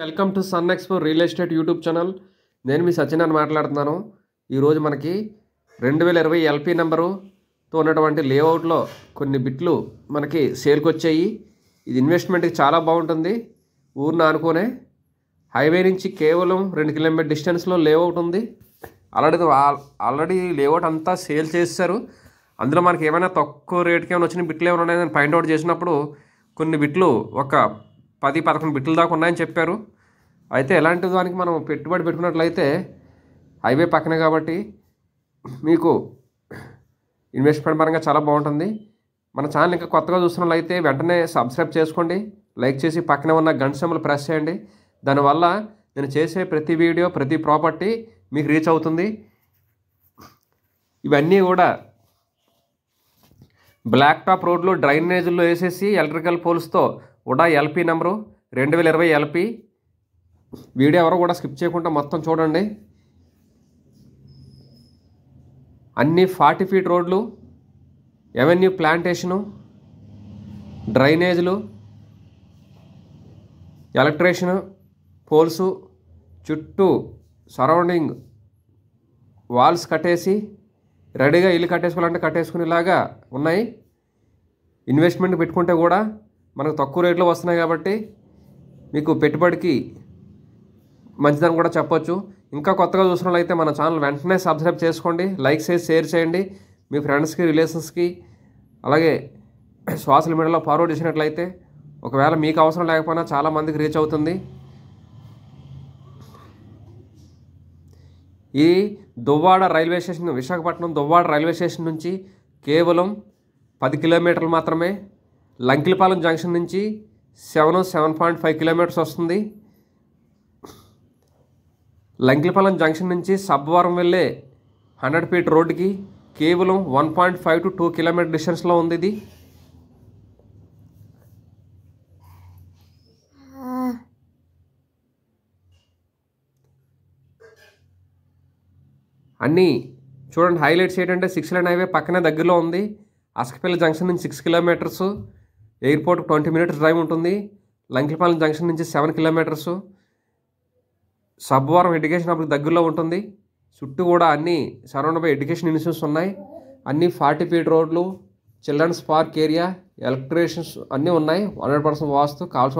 welcome to sun export real estate YouTube channel నేను మీ సచిన్ అని మాట్లాడుతున్నాను ఈరోజు మనకి రెండు వేల ఇరవై ఎల్పీ నెంబరుతో ఉన్నటువంటి లేఅవుట్లో కొన్ని బిట్లు మనకి సేల్కి వచ్చాయి ఇది ఇన్వెస్ట్మెంట్కి చాలా బాగుంటుంది ఊరిని ఆనుకునే హైవే నుంచి కేవలం రెండు కిలోమీటర్ డిస్టెన్స్లో లేఅవుట్ ఉంది ఆల్రెడీ ఆల్రెడీ లేఅవుట్ అంతా సేల్ చేస్తారు అందులో మనకి ఏమైనా తక్కువ రేట్కి ఏమైనా వచ్చిన బిట్లు ఏమైనా ఉన్నాయని ఫైండ్ అవుట్ చేసినప్పుడు కొన్ని బిట్లు ఒక పది పదకొండు బిట్ల దాకా ఉన్నాయని చెప్పారు అయితే ఎలాంటి దానికి మనం పెట్టుబడి పెట్టుకున్నట్లయితే హైవే పక్కనే కాబట్టి మీకు ఇన్వెస్ట్మెంట్ పరంగా చాలా బాగుంటుంది మన ఛానల్ ఇంకా కొత్తగా చూస్తున్నట్లయితే వెంటనే సబ్స్క్రైబ్ చేసుకోండి లైక్ చేసి పక్కనే ఉన్న గంట సెంబలు ప్రెస్ చేయండి దానివల్ల నేను చేసే ప్రతి వీడియో ప్రతి ప్రాపర్టీ మీకు రీచ్ అవుతుంది ఇవన్నీ కూడా బ్లాక్ టాప్ రోడ్లు డ్రైనేజీల్లో వేసేసి ఎలక్ట్రికల్ పోల్స్తో ఉడా ఎల్పి నెంబరు రెండు వేల ఇరవై ఎల్పి వీడియో ఎవరో కూడా స్కిప్ చేయకుండా మొత్తం చూడండి అన్ని ఫార్టీ ఫీట్ రోడ్లు ఎవెన్యూ ప్లాంటేషను డ్రైనేజీలు ఎలక్ట్రీషను పోల్సు చుట్టూ సరౌండింగ్ వాల్స్ కట్టేసి రెడీగా ఇల్లు కట్టేసుకోవాలంటే కట్టేసుకునేలాగా ఉన్నాయి ఇన్వెస్ట్మెంట్ పెట్టుకుంటే కూడా మనకు తక్కువ రేట్లో వస్తున్నాయి కాబట్టి మీకు పెట్టుబడికి మంచిదని కూడా చెప్పొచ్చు ఇంకా కొత్తగా చూసిన వాళ్ళైతే మన ఛానల్ వెంటనే సబ్స్క్రైబ్ చేసుకోండి లైక్ చేసి షేర్ చేయండి మీ ఫ్రెండ్స్కి రిలేషన్స్కి అలాగే సోషల్ మీడియాలో ఫార్వర్డ్ చేసినట్లయితే ఒకవేళ మీకు అవసరం లేకపోయినా చాలామందికి రీచ్ అవుతుంది ఈ Duvvada railway station Visakhapatnam Duvvada railway station నుంచి కేవలం పది కిలోమీటర్లు మాత్రమే లంకిలిపాలెం జంక్షన్ నుంచి seven seven point five kilometres వస్తుంది లంకిలిపాలెం జంక్షన్ నుంచి సబ్బవరం వెళ్ళే హండ్రెడ్ ఫీట్ రోడ్డుకి కేవలం one point five to two kilometre డిస్టెన్స్లో ఉంది ఇది అన్నీ చూడండి హైలైట్స్ ఏంటంటే సిక్స్ లైన్ హైవే పక్కనే దగ్గరలో ఉంది అసకపల్లి జంక్షన్ నుంచి six kilometres airport twenty minutes drive ఉంటుంది లంకిపాలెం జంక్షన్ నుంచి సెవెన్ కిలోమీటర్స్ సబ్వరం ఎడ్యుకేషన్ అప్పుడు దగ్గరలో ఉంటుంది చుట్టూ కూడా అన్ని సరౌండ్ బై ఎడ్యుకేషన్ ఇన్స్టిట్యూట్స్ ఉన్నాయి అన్ని ఫార్టీ ఫీట్ రోడ్లు చిల్డ్రన్స్ పార్క్ ఏరియా ఎలక్ట్రేషన్స్ అన్నీ ఉన్నాయి హండ్రెడ్ పర్సెంట్ వాస్తు కావాల్సిన